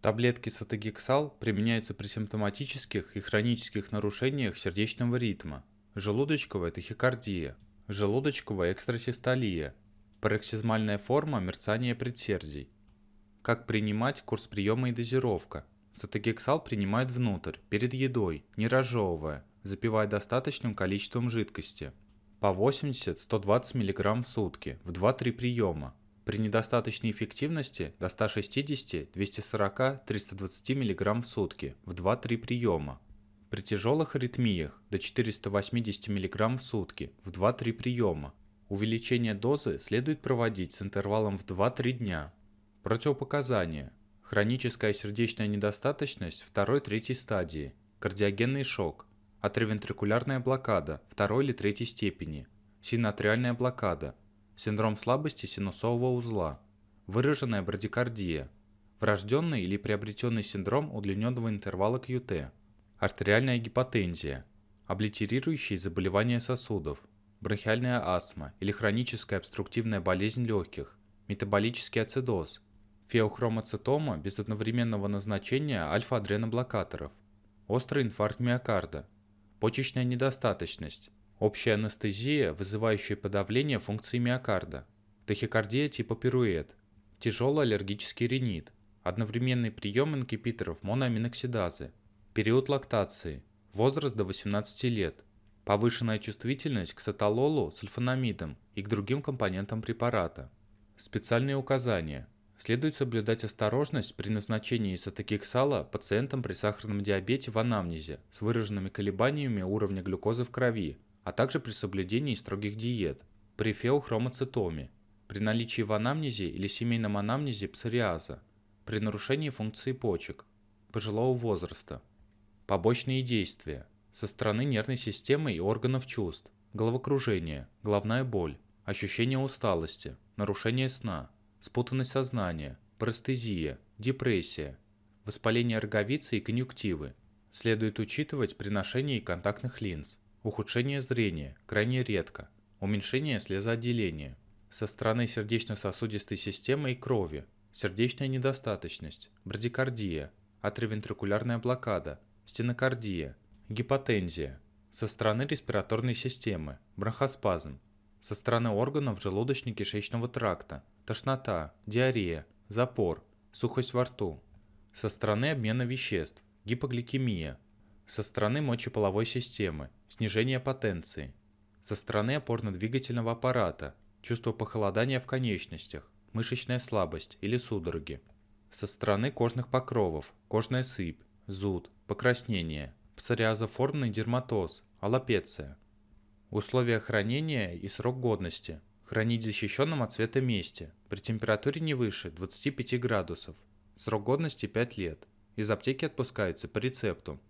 Таблетки сатагексал применяются при симптоматических и хронических нарушениях сердечного ритма, желудочковая тахикардия, желудочковая экстрасистолия, пароксизмальная форма мерцания предсердий. Как принимать курс приема и дозировка? Сатагексал принимают внутрь, перед едой, не разжевывая, запивая достаточным количеством жидкости. По 80-120 мг в сутки, в 2-3 приема, при недостаточной эффективности до 160, 240, 320 мг в сутки в 2-3 приема. При тяжелых аритмиях до 480 мг в сутки в 2-3 приема. Увеличение дозы следует проводить с интервалом в 2-3 дня. Противопоказания. Хроническая сердечная недостаточность второй-третьей стадии, кардиогенный шок, атриовентрикулярная блокада второй или третьей степени, синатриальная блокада синдром слабости синусового узла, выраженная брадикардия, врожденный или приобретенный синдром удлиненного интервала QT, артериальная гипотензия, облитерирующие заболевания сосудов, бронхиальная астма или хроническая обструктивная болезнь легких, метаболический ацидоз, феохромоцитома без одновременного назначения альфа-адреноблокаторов, острый инфаркт миокарда, почечная недостаточность, Общая анестезия, вызывающая подавление функции миокарда. Тахикардия типа пируэт. Тяжелый аллергический ринит. Одновременный прием инкипиторов моноаминоксидазы. Период лактации. Возраст до 18 лет. Повышенная чувствительность к саталолу, сульфанамидам и к другим компонентам препарата. Специальные указания. Следует соблюдать осторожность при назначении сатокексала пациентам при сахарном диабете в анамнезе с выраженными колебаниями уровня глюкозы в крови, а также при соблюдении строгих диет, при феохромоцитоме, при наличии в анамнезе или семейном анамнезе псориаза, при нарушении функции почек, пожилого возраста. Побочные действия со стороны нервной системы и органов чувств, головокружение, головная боль, ощущение усталости, нарушение сна, спутанность сознания, парестезия, депрессия, воспаление роговицы и конъюнктивы. Следует учитывать при ношении контактных линз – ухудшение зрения крайне редко, уменьшение слезоотделения, со стороны сердечно-сосудистой системы и крови, сердечная недостаточность, брадикардия, атривентрикулярная блокада, стенокардия, гипотензия, со стороны респираторной системы, бронхоспазм, со стороны органов желудочно-кишечного тракта, тошнота, диарея, запор, сухость во рту, со стороны обмена веществ, гипогликемия, со стороны мочеполовой системы, снижение потенции, со стороны опорно-двигательного аппарата, чувство похолодания в конечностях, мышечная слабость или судороги, со стороны кожных покровов, кожная сыпь, зуд, покраснение, псориазоформный дерматоз, аллопеция. Условия хранения и срок годности. Хранить в защищенном от света месте, при температуре не выше 25 градусов. Срок годности 5 лет. Из аптеки отпускаются по рецепту.